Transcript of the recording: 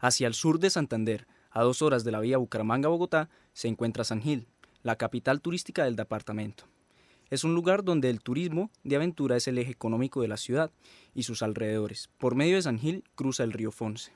Hacia el sur de Santander, a dos horas de la vía Bucaramanga-Bogotá, se encuentra San Gil, la capital turística del departamento. Es un lugar donde el turismo de aventura es el eje económico de la ciudad y sus alrededores. Por medio de San Gil cruza el río Fonce.